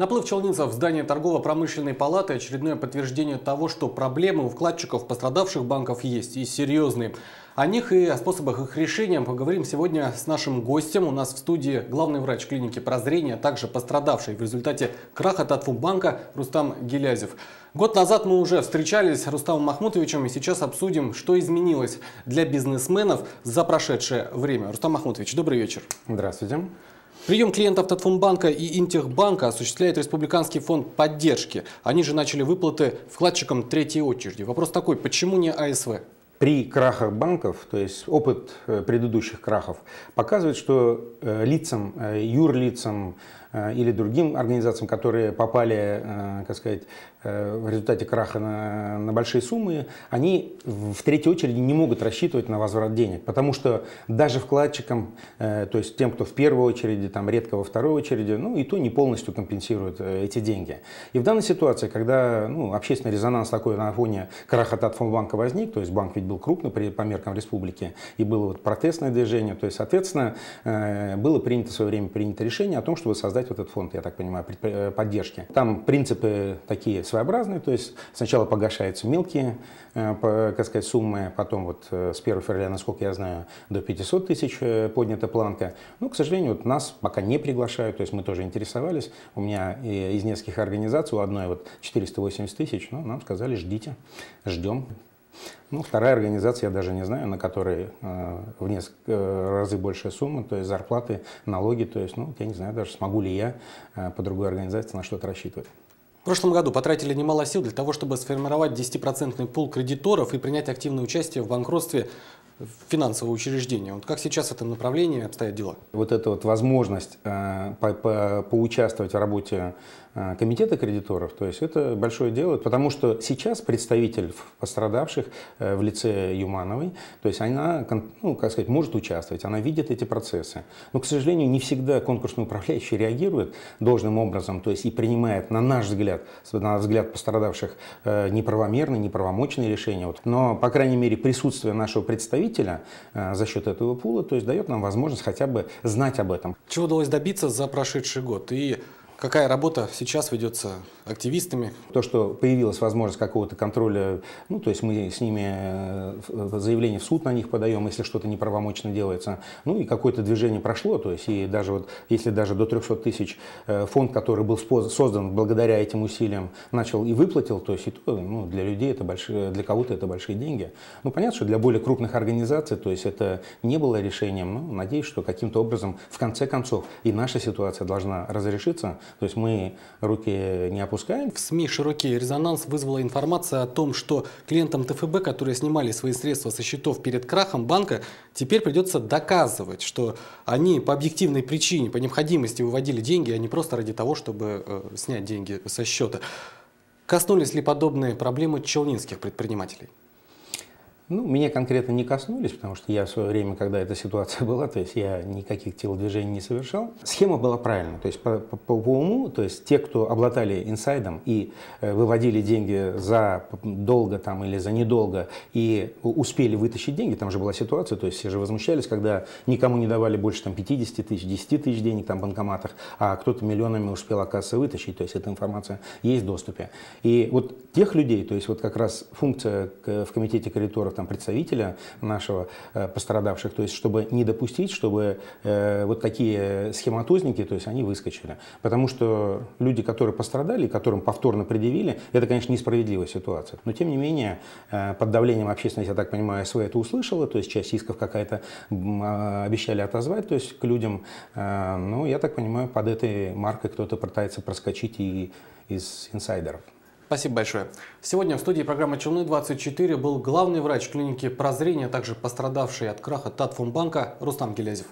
Наплыв челнинцев в здание торгово-промышленной палаты – очередное подтверждение того, что проблемы у вкладчиков пострадавших банков есть и серьезные. О них и о способах их решения поговорим сегодня с нашим гостем. У нас в студии главный врач клиники прозрения, а также пострадавший в результате краха Татфумбанка Рустам Гелязев. Год назад мы уже встречались с Рустамом Махмутовичем и сейчас обсудим, что изменилось для бизнесменов за прошедшее время. Рустам Махмутович, добрый вечер. Здравствуйте. Прием клиентов Татфунбанка и Интехбанка осуществляет Республиканский фонд поддержки. Они же начали выплаты вкладчикам третьей очереди. Вопрос такой, почему не АСВ? При крахах банков, то есть опыт э, предыдущих крахов, показывает, что э, лицам, э, юрлицам, Э, или другим организациям, которые попали, э, как сказать, э, в результате краха на, на большие суммы, они в третьей очереди не могут рассчитывать на возврат денег, потому что даже вкладчикам, то есть тем, кто в первой очереди, там редко во второй очереди, ну и то не полностью компенсируют эти деньги. И в данной ситуации, когда ну, общественный резонанс такой на фоне краха Татфонбанка возник, то есть банк ведь был крупный при, по меркам республики, и было вот протестное движение, то есть, соответственно, было принято в свое время принято решение о том, чтобы создать создать вот этот фонд, я так понимаю, э, поддержки. Там принципы такие своеобразные, то есть сначала погашаются мелкие, э, как сказать, суммы, потом вот э, с 1 февраля, насколько я знаю, до 500 тысяч поднята планка. Но, ну, к сожалению, вот нас пока не приглашают, то есть мы тоже интересовались. У меня из нескольких организаций, у одной вот 480 тысяч, но ну, нам сказали, ждите, ждем. Ну, вторая организация, я даже не знаю, на которой э, в несколько э, разы большая сумма, то есть зарплаты, налоги, то есть, ну, я не знаю даже, смогу ли я э, по другой организации на что-то рассчитывать. В прошлом году потратили немало сил для того, чтобы сформировать 10% пул кредиторов и принять активное участие в банкротстве финансового учреждения. Вот как сейчас в этом направлении обстоят дела? Вот эта вот возможность э, по -по поучаствовать в работе э, комитета кредиторов, то есть это большое дело, потому что сейчас представитель пострадавших э, в лице Юмановой, то есть она, ну, как сказать, может участвовать, она видит эти процессы. Но, к сожалению, не всегда конкурсный управляющий реагирует должным образом, то есть и принимает, на наш взгляд, на взгляд пострадавших, э, неправомерные, неправомочные решения. Вот. Но, по крайней мере, присутствие нашего представителя потребителя э, за счет этого пула, то есть дает нам возможность хотя бы знать об этом. Чего удалось добиться за прошедший год? И Какая работа сейчас ведется активистами? То, что появилась возможность какого-то контроля, ну, то есть мы с ними э, заявление в суд на них подаем, если что-то неправомочно делается. Ну, и какое-то движение прошло, то есть и даже вот, если даже до 300 тысяч э, фонд, который был создан благодаря этим усилиям, начал и выплатил, то есть и то, ну, для людей это большие, э, для кого-то это большие деньги. Ну, понятно, что для более крупных организаций, то есть это не было решением, но ну, надеюсь, что каким-то образом в конце концов и наша ситуация должна разрешиться, то есть мы руки не опускаем. В СМИ широкий резонанс вызвала информация о том, что клиентам ТФБ, которые снимали свои средства со счетов перед крахом банка, теперь придется доказывать, что они по объективной причине, по необходимости выводили деньги, а не просто ради того, чтобы э, снять деньги со счета. Коснулись ли подобные проблемы челнинских предпринимателей? Ну, меня конкретно не коснулись, потому что я в свое время, когда эта ситуация была, то есть я никаких телодвижений не совершал. Схема была правильная, то есть по, по, по уму, то есть те, кто обладали инсайдом и э, выводили деньги за долго там или за недолго и успели вытащить деньги, там же была ситуация, то есть все же возмущались, когда никому не давали больше там 50 тысяч, 10 тысяч денег там в банкоматах, а кто-то миллионами успел, оказывается, вытащить, то есть эта информация есть в доступе. И вот тех людей, то есть вот как раз функция в комитете кредиторов там, представителя нашего э, пострадавших, то есть чтобы не допустить, чтобы э, вот такие схематозники, то есть они выскочили. Потому что люди, которые пострадали, которым повторно предъявили, это, конечно, несправедливая ситуация. Но, тем не менее, э, под давлением общественности, я так понимаю, СВ это услышала, то есть часть исков какая-то а, обещали отозвать, то есть к людям, ну, я так понимаю, под этой маркой кто-то пытается проскочить и из инсайдеров. Спасибо большое. Сегодня в студии программы «Челны-24» был главный врач клиники «Прозрение», а также пострадавший от краха Татфомбанка Рустам Гелязев.